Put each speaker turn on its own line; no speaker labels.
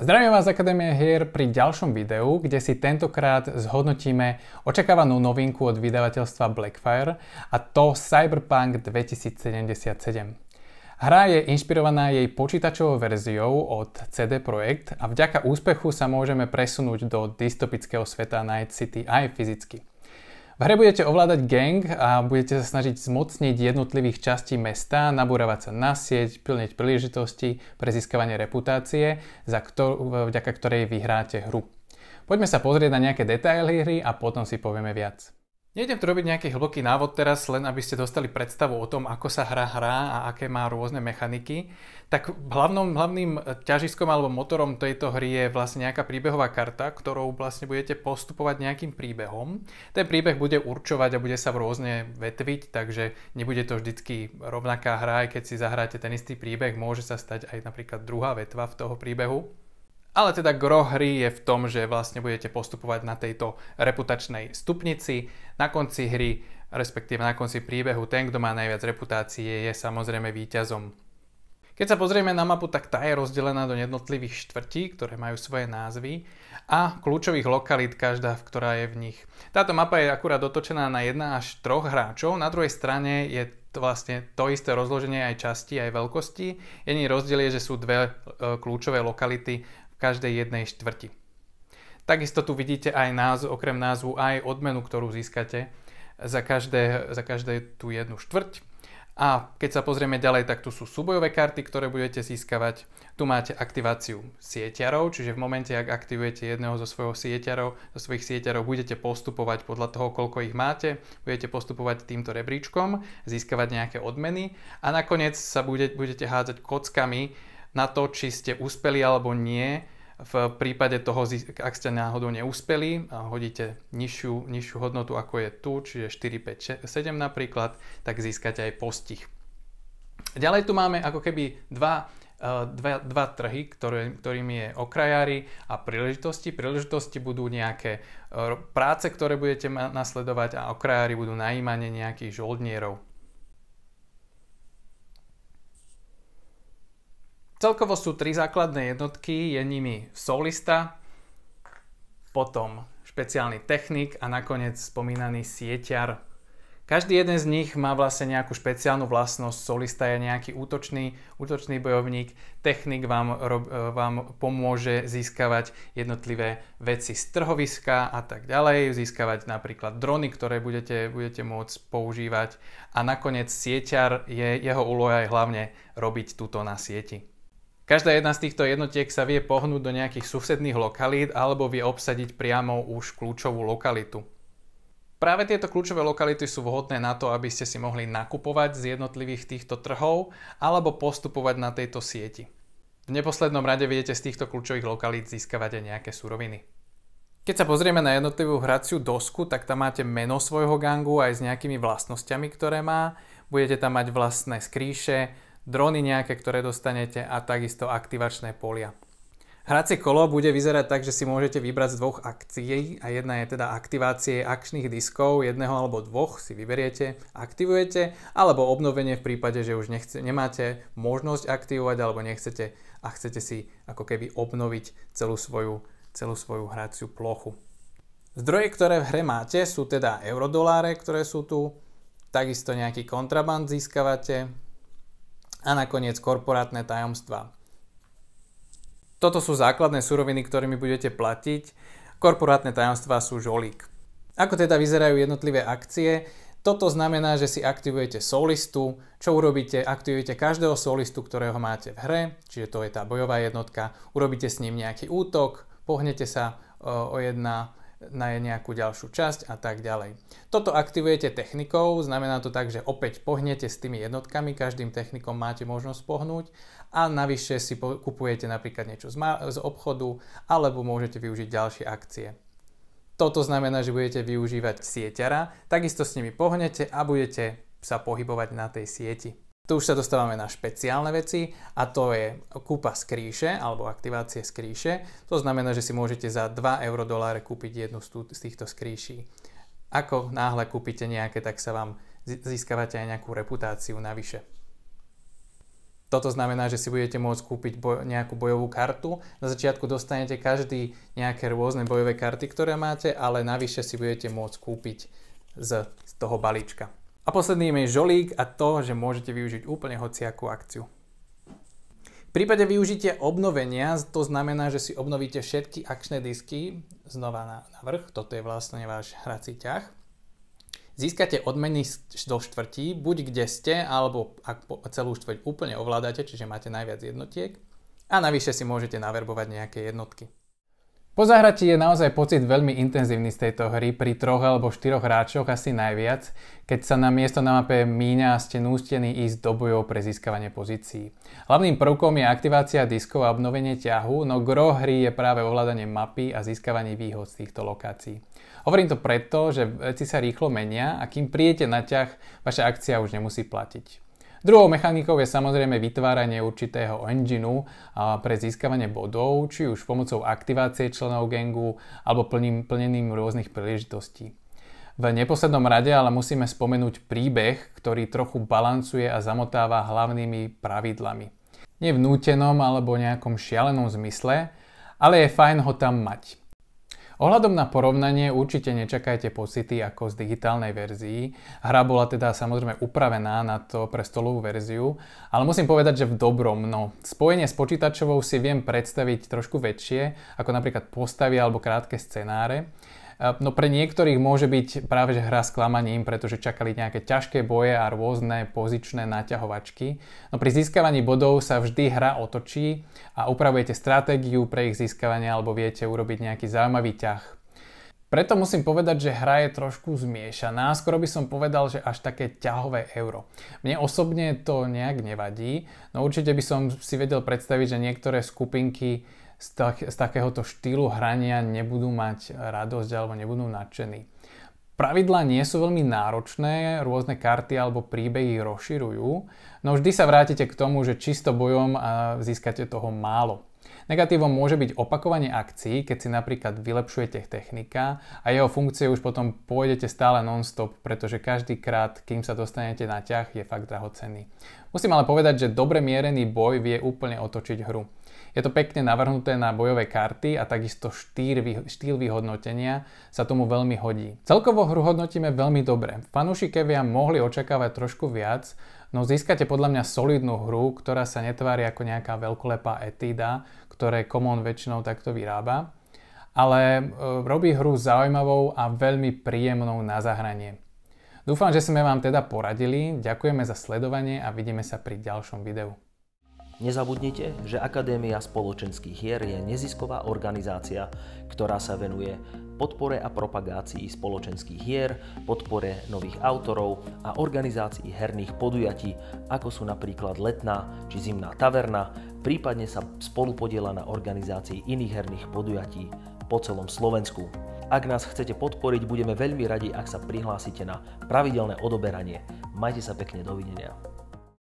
Zdravím vás z Akadémie hier pri ďalšom videu, kde si tentokrát zhodnotíme očakávanú novinku od vydavateľstva Blackfire a to Cyberpunk 2077. Hra je inšpirovaná jej počítačovou verziou od CD Projekt a vďaka úspechu sa môžeme presunúť do dystopického sveta Night City aj fyzicky. V hre budete ovládať gang a budete sa snažiť zmocniť jednotlivých častí mesta, nabúravať sa na sieť, plniť príležitosti pre získavanie reputácie, za ktor- vďaka ktorej vyhráte hru. Poďme sa pozrieť na nejaké detaily hry a potom si povieme viac. Nejdem tu robiť nejaký hlboký návod teraz, len aby ste dostali predstavu o tom, ako sa hra hrá a aké má rôzne mechaniky. Tak hlavnom, hlavným ťažiskom alebo motorom tejto hry je vlastne nejaká príbehová karta, ktorou vlastne budete postupovať nejakým príbehom. Ten príbeh bude určovať a bude sa v rôzne vetviť, takže nebude to vždycky rovnaká hra, aj keď si zahráte ten istý príbeh, môže sa stať aj napríklad druhá vetva v toho príbehu. Ale teda gro hry je v tom, že vlastne budete postupovať na tejto reputačnej stupnici. Na konci hry, respektíve na konci príbehu, ten, kto má najviac reputácie, je samozrejme víťazom. Keď sa pozrieme na mapu, tak tá je rozdelená do jednotlivých štvrtí, ktoré majú svoje názvy a kľúčových lokalít, každá, ktorá je v nich. Táto mapa je akurát dotočená na 1 až 3 hráčov, na druhej strane je to vlastne to isté rozloženie aj časti, aj veľkosti. Jediný rozdiel je, že sú dve e, kľúčové lokality každej jednej štvrti. Takisto tu vidíte aj názv, okrem názvu aj odmenu, ktorú získate za každé, za každé tú jednu štvrť. A keď sa pozrieme ďalej, tak tu sú súbojové karty, ktoré budete získavať. Tu máte aktiváciu sieťarov, čiže v momente, ak aktivujete jedného zo, svojho sieťarov, zo svojich sieťarov, budete postupovať podľa toho, koľko ich máte, budete postupovať týmto rebríčkom, získavať nejaké odmeny a nakoniec sa budete, budete hádzať kockami na to, či ste uspeli alebo nie. V prípade toho, ak ste náhodou neúspeli, hodíte nižšiu, nižšiu hodnotu ako je tu, čiže 4, 5, 7 napríklad, tak získate aj postih. Ďalej tu máme ako keby dva, e, dva, dva trhy, ktoré, ktorými je okrajári a príležitosti. Príležitosti budú nejaké e, práce, ktoré budete nasledovať a okrajári budú najímanie nejakých žoldnierov. Celkovo sú tri základné jednotky, je nimi solista, potom špeciálny technik a nakoniec spomínaný sieťar. Každý jeden z nich má vlastne nejakú špeciálnu vlastnosť. Solista je nejaký útočný, útočný bojovník, technik vám, rob, e, vám pomôže získavať jednotlivé veci z trhoviska a tak ďalej, získavať napríklad drony, ktoré budete, budete môcť používať a nakoniec sieťar, je, jeho úloha je hlavne robiť túto na sieti. Každá jedna z týchto jednotiek sa vie pohnúť do nejakých susedných lokalít alebo vie obsadiť priamo už kľúčovú lokalitu. Práve tieto kľúčové lokality sú vhodné na to, aby ste si mohli nakupovať z jednotlivých týchto trhov alebo postupovať na tejto sieti. V neposlednom rade viete z týchto kľúčových lokalít získavať aj nejaké suroviny. Keď sa pozrieme na jednotlivú hraciu dosku, tak tam máte meno svojho gangu aj s nejakými vlastnosťami, ktoré má. Budete tam mať vlastné skríše, drony nejaké, ktoré dostanete a takisto aktivačné polia. Hracie kolo bude vyzerať tak, že si môžete vybrať z dvoch akcií a jedna je teda aktivácie akčných diskov, jedného alebo dvoch si vyberiete, aktivujete alebo obnovenie v prípade, že už nechce, nemáte možnosť aktivovať alebo nechcete a chcete si ako keby obnoviť celú svoju, celú svoju hraciu plochu. Zdroje, ktoré v hre máte sú teda eurodoláre, ktoré sú tu, takisto nejaký kontraband získavate, a nakoniec korporátne tajomstva. Toto sú základné suroviny, ktorými budete platiť. Korporátne tajomstva sú žolík. Ako teda vyzerajú jednotlivé akcie? Toto znamená, že si aktivujete solistu. Čo urobíte? Aktivujete každého solistu, ktorého máte v hre, čiže to je tá bojová jednotka. Urobíte s ním nejaký útok, pohnete sa e, o jedna na nejakú ďalšiu časť a tak ďalej. Toto aktivujete technikou, znamená to tak, že opäť pohnete s tými jednotkami, každým technikom máte možnosť pohnúť a navyše si kupujete napríklad niečo z, obchodu alebo môžete využiť ďalšie akcie. Toto znamená, že budete využívať sieťara, takisto s nimi pohnete a budete sa pohybovať na tej sieti. Tu už sa dostávame na špeciálne veci a to je kúpa skríše alebo aktivácie skríše. To znamená, že si môžete za 2 doláre kúpiť jednu z týchto skríší. Ako náhle kúpite nejaké, tak sa vám získavate aj nejakú reputáciu navyše. Toto znamená, že si budete môcť kúpiť boj- nejakú bojovú kartu. Na začiatku dostanete každý nejaké rôzne bojové karty, ktoré máte, ale navyše si budete môcť kúpiť z toho balíčka. A posledným je žolík a to, že môžete využiť úplne hociakú akciu. V prípade využitia obnovenia, to znamená, že si obnovíte všetky akčné disky znova na, na vrch, toto je vlastne váš hrací ťah. Získate odmeny do štvrtí, buď kde ste, alebo ak celú štvrť úplne ovládate, čiže máte najviac jednotiek. A navyše si môžete naverbovať nejaké jednotky. Po zahratí je naozaj pocit veľmi intenzívny z tejto hry, pri troch alebo štyroch hráčoch asi najviac, keď sa na miesto na mape míňa a ste nústení ísť do bojov pre získavanie pozícií. Hlavným prvkom je aktivácia diskov a obnovenie ťahu, no gro hry je práve ovládanie mapy a získavanie výhod z týchto lokácií. Hovorím to preto, že veci sa rýchlo menia a kým príjete na ťah, vaša akcia už nemusí platiť. Druhou mechanikou je samozrejme vytváranie určitého engineu pre získavanie bodov, či už pomocou aktivácie členov gengu alebo plným, plneným rôznych príležitostí. V neposlednom rade ale musíme spomenúť príbeh, ktorý trochu balancuje a zamotáva hlavnými pravidlami. Nie v nútenom alebo nejakom šialenom zmysle, ale je fajn ho tam mať. Ohľadom na porovnanie určite nečakajte pocity ako z digitálnej verzii. Hra bola teda samozrejme upravená na to pre stolovú verziu, ale musím povedať, že v dobrom. No, spojenie s počítačovou si viem predstaviť trošku väčšie, ako napríklad postavy alebo krátke scenáre. No pre niektorých môže byť práve že hra sklamaním, pretože čakali nejaké ťažké boje a rôzne pozičné naťahovačky. No pri získavaní bodov sa vždy hra otočí a upravujete stratégiu pre ich získavanie alebo viete urobiť nejaký zaujímavý ťah. Preto musím povedať, že hra je trošku zmiešaná, skoro by som povedal, že až také ťahové euro. Mne osobne to nejak nevadí, no určite by som si vedel predstaviť, že niektoré skupinky z, tak, z takéhoto štýlu hrania nebudú mať radosť alebo nebudú nadšení. Pravidlá nie sú veľmi náročné, rôzne karty alebo príbehy rozširujú, no vždy sa vrátite k tomu, že čisto bojom získate toho málo. Negatívom môže byť opakovanie akcií, keď si napríklad vylepšujete technika a jeho funkcie už potom pôjdete stále non-stop, pretože každý krát, kým sa dostanete na ťah, je fakt drahocenný. Musím ale povedať, že dobre mierený boj vie úplne otočiť hru. Je to pekne navrhnuté na bojové karty a takisto štýl vyhodnotenia sa tomu veľmi hodí. Celkovo hru hodnotíme veľmi dobre. Kevia mohli očakávať trošku viac, no získate podľa mňa solidnú hru, ktorá sa netvári ako nejaká veľkolepá etída, ktoré Common väčšinou takto vyrába, ale e, robí hru zaujímavou a veľmi príjemnou na zahranie. Dúfam, že sme vám teda poradili, ďakujeme za sledovanie a vidíme sa pri ďalšom videu. Nezabudnite, že Akadémia spoločenských hier je nezisková organizácia, ktorá sa venuje podpore a propagácii spoločenských hier, podpore nových autorov a organizácii herných podujatí, ako sú napríklad letná či zimná taverna, prípadne sa spolupodiela na organizácii iných herných podujatí po celom Slovensku. Ak nás chcete podporiť, budeme veľmi radi, ak sa prihlásite na pravidelné odoberanie. Majte sa pekne, dovidenia.